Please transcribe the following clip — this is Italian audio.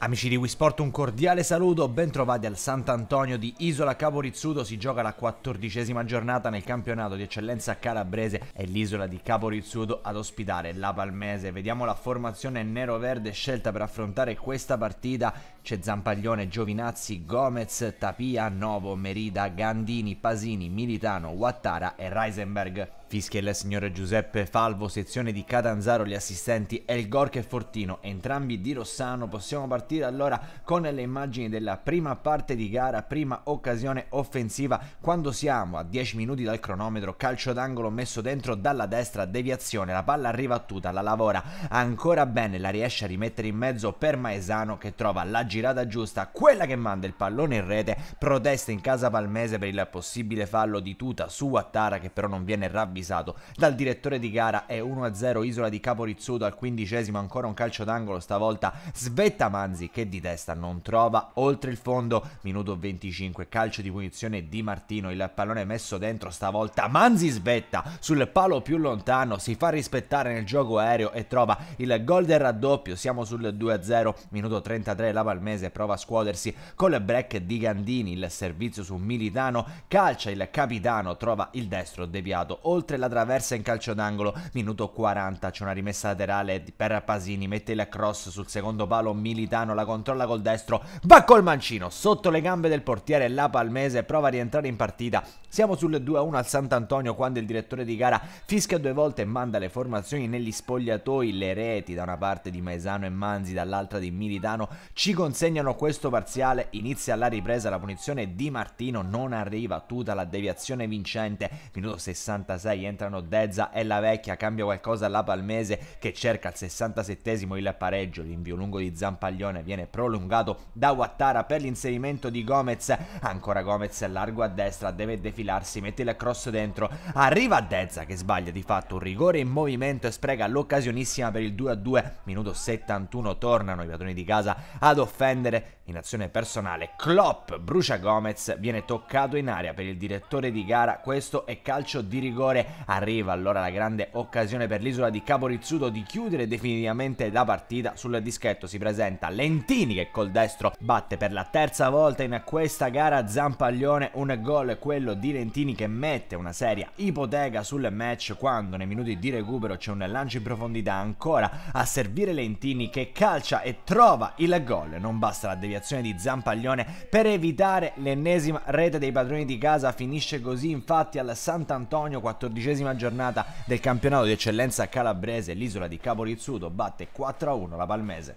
Amici di Wii Sport, un cordiale saluto, ben trovati al Sant'Antonio di Isola Caporizzuto, si gioca la quattordicesima giornata nel campionato di eccellenza calabrese e l'isola di Caporizzuto ad ospitare la Palmese. Vediamo la formazione nero-verde scelta per affrontare questa partita, c'è Zampaglione, Giovinazzi, Gomez, Tapia, Novo, Merida, Gandini, Pasini, Militano, Wattara e Reisenberg. Fischia il signore Giuseppe Falvo, sezione di Catanzaro, gli assistenti e il e Fortino, entrambi di Rossano. Possiamo partire allora con le immagini della prima parte di gara, prima occasione offensiva, quando siamo a 10 minuti dal cronometro, calcio d'angolo messo dentro dalla destra, deviazione, la palla arriva a tuta, la lavora ancora bene, la riesce a rimettere in mezzo per Maesano che trova la girata giusta, quella che manda il pallone in rete, protesta in casa palmese per il possibile fallo di tuta su Attara che però non viene ravvicinato avvisato dal direttore di gara è 1-0 Isola di Capo Rizzuto al quindicesimo ancora un calcio d'angolo stavolta svetta Manzi che di testa non trova oltre il fondo minuto 25 calcio di punizione di Martino il pallone messo dentro stavolta Manzi svetta sul palo più lontano si fa rispettare nel gioco aereo e trova il gol del raddoppio siamo sul 2-0 minuto 33 la Palmese prova a scuotersi con il break di Gandini il servizio su Militano calcia il capitano trova il destro deviato oltre oltre la traversa in calcio d'angolo. Minuto 40, c'è una rimessa laterale per Pasini, mette il cross sul secondo palo Militano, la controlla col destro, va col mancino sotto le gambe del portiere la Palmese prova a rientrare in partita. Siamo sul 2-1 al Sant'Antonio quando il direttore di gara fischia due volte e manda le formazioni negli spogliatoi, le reti da una parte di Maesano e Manzi, dall'altra di Militano ci consegnano questo parziale, inizia la ripresa, la punizione di Martino non arriva, tuta la deviazione vincente, minuto 66 poi entrano Dezza e la vecchia, cambia qualcosa la Palmese che cerca al 67esimo il pareggio, l'invio lungo di Zampaglione viene prolungato da Wattara per l'inserimento di Gomez, ancora Gomez largo a destra, deve defilarsi, mette il cross dentro, arriva Dezza che sbaglia di fatto un rigore in movimento e spreca l'occasionissima per il 2-2, minuto 71 tornano i padroni di casa ad offendere in azione personale, Klopp brucia Gomez, viene toccato in aria per il direttore di gara, questo è calcio di rigore. Arriva allora la grande occasione per l'isola di Caporizzuto di chiudere definitivamente la partita. Sul dischetto si presenta Lentini che col destro batte per la terza volta in questa gara Zampaglione. Un gol quello di Lentini che mette una seria ipoteca sul match quando nei minuti di recupero c'è un lancio in profondità ancora a servire Lentini che calcia e trova il gol. Non basta la deviazione deviazione di Zampaglione per evitare l'ennesima rete dei padroni di casa. Finisce così infatti al Sant'Antonio, quattordicesima giornata del campionato di eccellenza calabrese. L'isola di Capo Rizzuto batte 4-1 la Palmese.